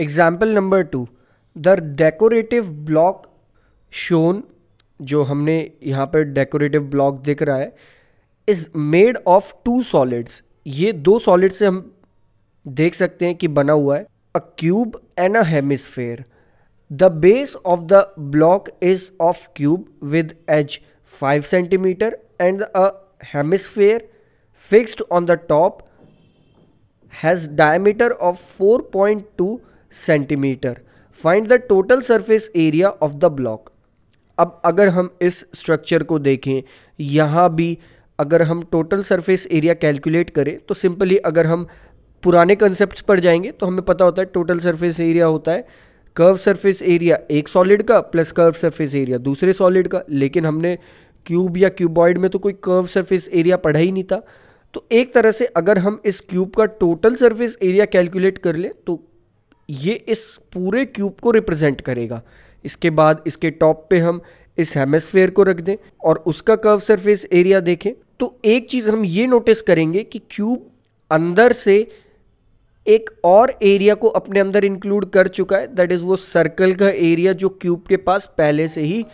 example number two the decorative block shown जो हमने यहाँ पर डेकोरेटिव ब्लॉक दिख रहा है is made of two solids ये दो सॉलिड से हम देख सकते हैं कि बना हुआ है a cube and a hemisphere the base of the block is of cube with edge five centimetre and a hemisphere fixed on the top has diameter of four point two centimetre find the total surface area of the block अब अगर हम इस structure को देखें यहाँ भी अगर हम टोटल सरफेस एरिया कैलकुलेट करें तो सिंपली अगर हम पुराने कंसेप्ट पर जाएंगे तो हमें पता होता है टोटल सरफेस एरिया होता है कर्व सरफेस एरिया एक सॉलिड का प्लस कर्व सरफेस एरिया दूसरे सॉलिड का लेकिन हमने क्यूब या क्यूबॉइड में तो कोई कर्व सरफेस एरिया पढ़ा ही नहीं था तो एक तरह से अगर हम इस क्यूब का टोटल सरफेस एरिया कैलकुलेट कर लें तो ये इस पूरे क्यूब को रिप्रेजेंट करेगा इसके बाद इसके टॉप पे हम इस हेमस्फेयर को रख दें और उसका कर्व सरफेस एरिया देखें तो एक चीज़ हम ये नोटिस करेंगे कि क्यूब अंदर से एक और एरिया को अपने अंदर इंक्लूड कर चुका है दैट इज़ वो सर्कल का एरिया जो क्यूब के पास पहले से ही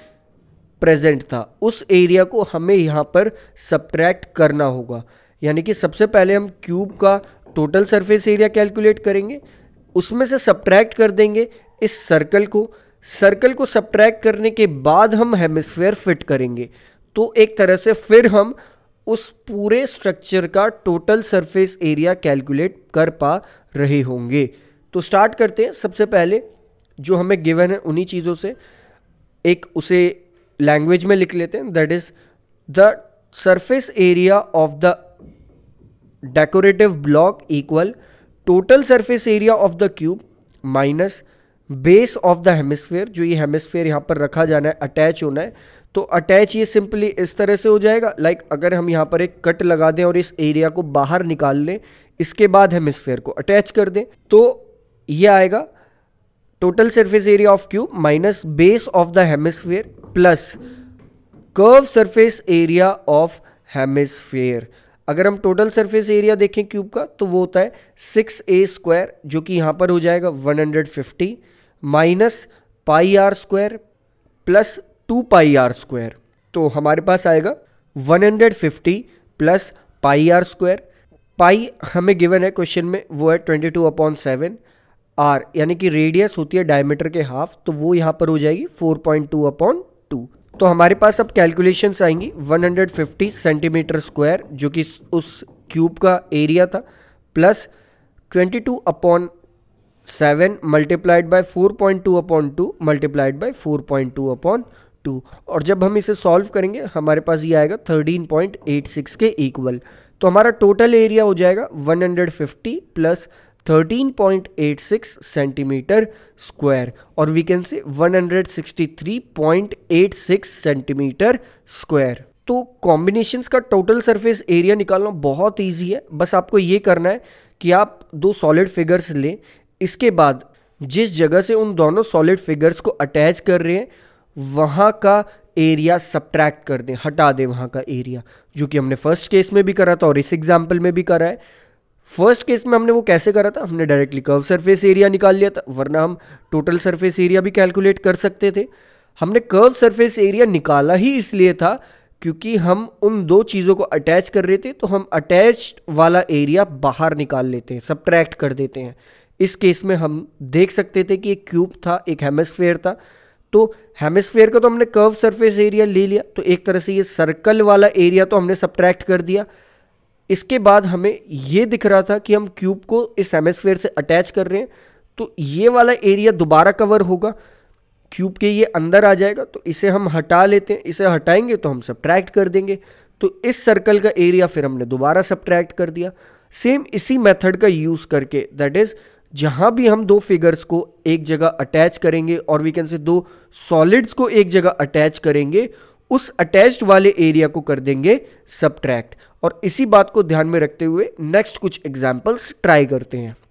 प्रेजेंट था उस एरिया को हमें यहाँ पर सब्ट्रैक्ट करना होगा यानी कि सबसे पहले हम क्यूब का टोटल सरफेस एरिया कैलकुलेट करेंगे उसमें से सब्ट्रैक्ट कर देंगे इस सर्कल को सर्कल को सब्ट्रैक्ट करने के बाद हम हेमिस्फेयर फिट करेंगे तो एक तरह से फिर हम उस पूरे स्ट्रक्चर का टोटल सरफेस एरिया कैलकुलेट कर पा रहे होंगे तो स्टार्ट करते हैं सबसे पहले जो हमें गिवन है उन्हीं चीज़ों से एक उसे लैंग्वेज में लिख लेते हैं that is the surface area of the decorative block equal total surface area of the cube minus base of the hemisphere जो ये हेमिस्फेयर यहाँ पर रखा जाना है अटैच होना है तो अटैच ये सिंपली इस तरह से हो जाएगा लाइक like अगर हम यहाँ पर एक कट लगा दें और इस एरिया को बाहर निकाल लें इसके बाद हेमिस्फेयर को अटैच कर दें तो ये आएगा total surface area of cube minus base of the hemisphere plus curve surface area of hemisphere अगर हम टोटल सरफेस एरिया देखें क्यूब का तो वो होता है सिक्स ए स्क्वायर जो कि यहाँ पर हो जाएगा one hundred fifty minus pi r square plus two pi r square तो हमारे पास आएगा one hundred fifty plus pi r square pi हमें गिवन है क्वेश्चन में वो है twenty two upon seven r यानी कि रेडियस होती है डायमीटर के हाफ तो वो यहाँ पर हो जाएगी four point two upon two तो हमारे पास अब कैलकुलेशंस आएंगी 150 सेंटीमीटर स्क्वायर जो कि उस क्यूब का एरिया था plus 22 upon seven multiplied by four point two upon two multiplied by four point two upon two और जब हम इसे सॉल्व करेंगे हमारे पास ये आएगा थर्टीन पॉइंट एट सिक्स के इक्वल तो हमारा टोटल एरिया हो जाएगा one hundred fifty plus 13.86 centimetre square और we can say 163.86 centimetre square तो कॉम्बिनेशंस का टोटल सरफेस एरिया निकालना बहुत इजी है बस आपको ये करना है कि आप दो सॉलिड फिगर्स लें इसके बाद जिस जगह से उन दोनों सॉलिड फिगर्स को अटैच कर रहे हैं वहाँ का एरिया सब्ट्रैक्ट कर दें हटा दें वहाँ का एरिया जो कि हमने फर्स्ट केस में भी करा था और इस एग्जाम्पल में भी करा है फर्स्ट केस में हमने वो कैसे करा था हमने डायरेक्टली कर्व सरफेस एरिया निकाल लिया था वरना हम टोटल सरफेस एरिया भी कैलकुलेट कर सकते थे हमने कर्व सरफेस एरिया निकाला ही इसलिए था क्योंकि हम उन दो चीज़ों को अटैच कर रहे थे तो हम अटैच वाला एरिया बाहर निकाल लेते हैं सब्ट्रैक्ट कर देते हैं इस केस में हम देख सकते थे कि एक क्यूब था एक हेमस्फेयर था तो हेमस्फेयर का तो हमने कर्व सरफेस एरिया ले लिया तो एक तरह से ये सर्कल वाला एरिया तो हमने सब्ट्रैक्ट कर दिया इसके बाद हमें ये दिख रहा था कि हम क्यूब को इस हेमेस्फेयर से अटैच कर रहे हैं तो ये वाला एरिया दोबारा कवर होगा क्यूब के ये अंदर आ जाएगा तो इसे हम हटा लेते हैं इसे हटाएंगे तो हम सब्ट्रैक्ट कर देंगे तो इस सर्कल का एरिया फिर हमने दोबारा सब्ट्रैक्ट कर दिया सेम इसी मेथड का यूज़ करके दैट इज़ जहाँ भी हम दो फिगर्स को एक जगह अटैच करेंगे और वी कैन से दो सॉलिड्स को एक जगह अटैच करेंगे उस अटैच्ड वाले एरिया को कर देंगे सब्ट्रैक्ट और इसी बात को ध्यान में रखते हुए नेक्स्ट कुछ एग्जाम्पल्स ट्राई करते हैं